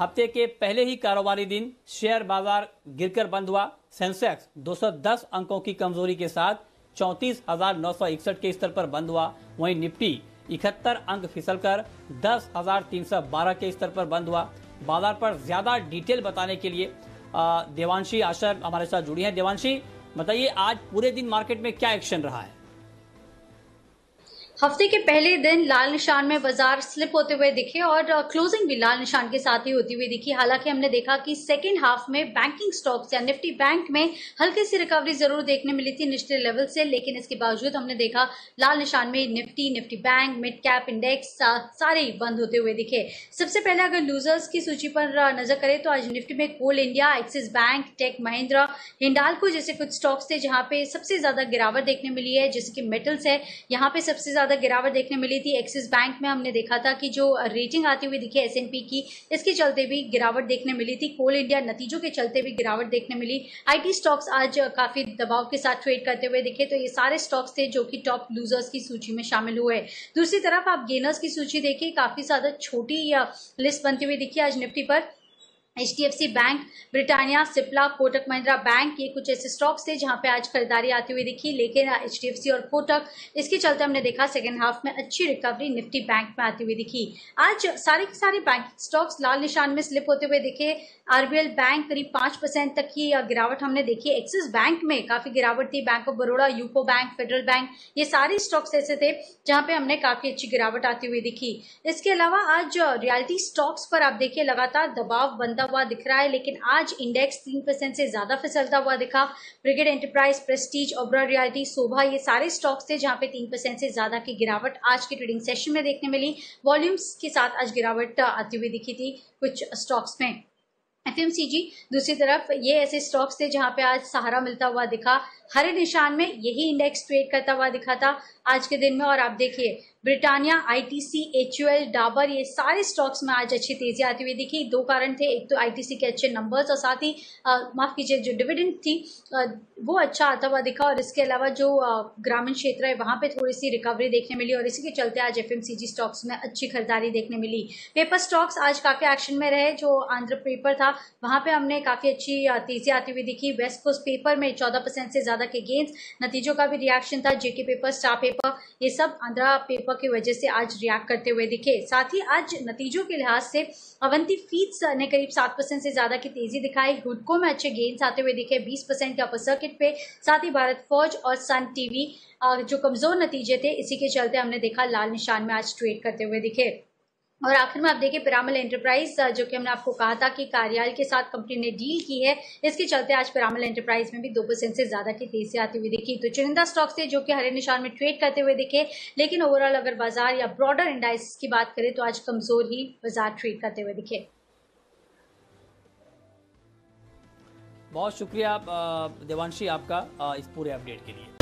हफ्ते के पहले ही कारोबारी दिन शेयर बाजार गिरकर बंद हुआ सेंसेक्स 210 अंकों की कमजोरी के साथ चौंतीस के स्तर पर बंद हुआ वहीं निफ्टी इकहत्तर अंक फिसलकर 10,312 के स्तर पर बंद हुआ बाजार पर ज्यादा डिटेल बताने के लिए देवांशी आशर हमारे साथ जुड़ी हैं देवांशी बताइए आज पूरे दिन मार्केट में क्या एक्शन रहा है हफ्ते के पहले दिन लाल निशान में बाजार स्लिप होते हुए दिखे और क्लोजिंग भी लाल निशान के साथ ही होती हुई दिखी हालांकि हमने देखा कि सेकेंड हाफ में बैंकिंग स्टॉक्स या निफ्टी बैंक में हल्की सी रिकवरी जरूर देखने मिली थी निचले लेवल से लेकिन इसके बावजूद हमने देखा लाल निशान में Nifty Nifty bank mid cap index सारे बंद होते हुए दिखे सबसे पहले अगर लूजर्स की सूची पर नजर करें तो आज निफ्टी में coal India Axis bank tech Mahindra Hindalco जैसे कुछ स्टॉक्स थे जहाँ पे सबसे ज्यादा गिरावट देखने मिली है जैसे कि मेटल्स है यहाँ पे सबसे ज्यादा ज़्यादा गिरावट देखने मिली थी एक्सिस बैंक में हमने देखा था कि जो रेटिंग आती हुई दिखी एस की इसके चलते भी गिरावट देखने मिली थी कोल इंडिया नतीजों के चलते भी गिरावट देखने मिली आईटी स्टॉक्स आज काफ़ी दबाव के साथ ट्रेड करते हुए दिखे तो ये सारे स्टॉक्स थे जो कि टॉप लूजर्स की सूची में शामिल हुए दूसरी तरफ आप गेनर्स की सूची देखिए काफ़ी ज़्यादा छोटी लिस्ट बनती हुई दिखी आज निफ्टी पर H D F C bank Britannia Cipla Kotak Mahindra bank ये कुछ ऐसे स्टॉक्स थे जहां पे आज खरीदारी आती हुई दिखी लेकिन एच डी एफ सी और कोटक इसके चलते हमने देखा सेकेंड हाफ में अच्छी रिकवरी निफ्टी बैंक में आती हुई दिखी आज सारे के सारे बैंक स्टॉक्स लाल निशान में स्लिप होते हुए दिखे आरबीएल बैंक करीब पांच परसेंट तक की गिरावट हमने देखी एक्सिस बैंक में काफी गिरावट थी bank of Baroda UCO bank federal bank ये सारे स्टॉक्स ऐसे थे जहां पे हमने काफी अच्छी गिरावट आती हुई दिखी इसके अलावा आज रियलिटी स्टॉक्स पर आप देखिए लगातार दबाव बनता फिसलता हुआ दिख रहा है लेकिन आज इंडेक्स तीन परसेंट से ज़्यादा फिसलता हुआ दिखा Brigade enterprise Prestige Oberoi realty Sobha ये सारे स्टॉक्स थे जहाँ पे तीन परसेंट से ज़्यादा की गिरावट आज के ट्रेडिंग सेशन में देखने मिली वॉल्यूम्स के साथ आज गिरावट आती हुई दिखी थी कुछ स्टॉक्स में एफ दूसरी तरफ ये ऐसे स्टॉक्स थे जहां पे आज सहारा मिलता हुआ दिखा हरे निशान में यही इंडेक्स ट्रेड करता हुआ दिखा था आज के दिन में और आप देखिए ब्रिटानिया आईटीसी एचयूएल डाबर ये सारे स्टॉक्स में आज अच्छी तेजी आती हुई दिखी दो कारण थे एक तो आईटीसी के अच्छे नंबर्स और साथ ही माफ कीजिए जो डिविडेंड थी आ, वो अच्छा आता हुआ दिखा और इसके अलावा जो ग्रामीण क्षेत्र है वहां पे थोड़ी सी रिकवरी देखने मिली और इसी के चलते आज एफ स्टॉक्स में अच्छी खरीदारी देखने मिली पेपर स्टॉक्स आज काफी एक्शन में रहे जो आंध्र पेपर था वहां पे हमने काफ़ी अच्छी तेज़ी आती हुई दिखी वेस्ट कोस्ट पेपर में चौदह परसेंट से ज़्यादा के गेंस नतीजों का भी रिएक्शन था जेके पेपर स्टार पेपर ये सब आंध्रा पेपर की वजह से आज रिएक्ट करते हुए दिखे साथ ही आज नतीजों के लिहाज से अवंती फीड्स ने करीब सात परसेंट से ज़्यादा की तेज़ी दिखाई हुडको में अच्छे गेंस आते हुए दिखे बीस परसेंट के अपर सर्किट पे साथ ही भारत फौज और सन टीवी जो कमज़ोर नतीजे थे इसी के चलते हमने देखा लाल निशान में आज ट्रेड करते हुए दिखे और आखिर में आप देखिए पिरामल एंटरप्राइज जो कि हमने आपको कहा था कि कार्यालय के साथ कंपनी ने डील की है इसके चलते आज पिरामल एंटरप्राइज में भी दो परसेंट से ज्यादा की तेजी आती हुई दिखी तो चुनिंदा स्टॉक्स थे जो कि हरे निशान में ट्रेड करते हुए दिखे लेकिन ओवरऑल अगर बाजार या ब्रॉडर इंडाइस की बात करें तो आज कमजोर ही बाजार ट्रेड करते हुए दिखे बहुत शुक्रिया देवांशी आपका इस पूरे अपडेट के लिए